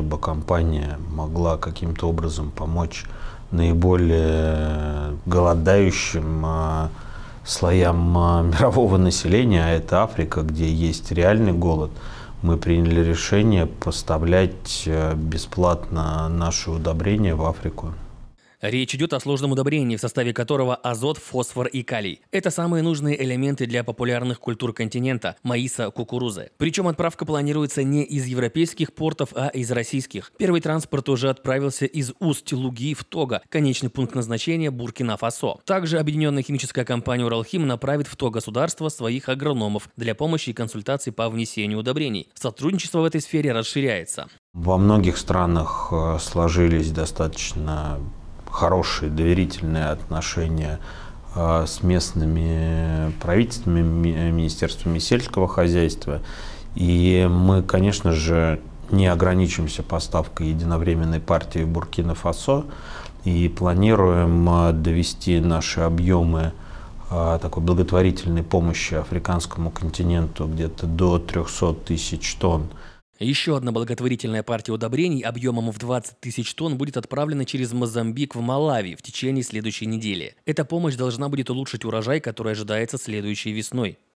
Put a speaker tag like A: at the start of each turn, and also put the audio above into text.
A: чтобы компания могла каким-то образом помочь наиболее голодающим а, слоям а, мирового населения, а это Африка, где есть реальный голод, мы приняли решение поставлять э, бесплатно наши удобрения в Африку.
B: Речь идет о сложном удобрении, в составе которого азот, фосфор и калий. Это самые нужные элементы для популярных культур континента – маиса, кукурузы. Причем отправка планируется не из европейских портов, а из российских. Первый транспорт уже отправился из Усть-Луги в Того, конечный пункт назначения Буркина-Фасо. Также объединенная химическая компания «Уралхим» направит в то государство своих агрономов для помощи и консультаций по внесению удобрений. Сотрудничество в этой сфере расширяется.
A: Во многих странах э, сложились достаточно хорошие доверительные отношения э, с местными правительствами, министерствами сельского хозяйства. И мы, конечно же, не ограничимся поставкой единовременной партии в Буркина-Фасо и планируем э, довести наши объемы э, такой благотворительной помощи африканскому континенту где-то до 300 тысяч тонн.
B: Еще одна благотворительная партия удобрений объемом в 20 тысяч тонн будет отправлена через Мозамбик в Малави в течение следующей недели. Эта помощь должна будет улучшить урожай, который ожидается следующей весной.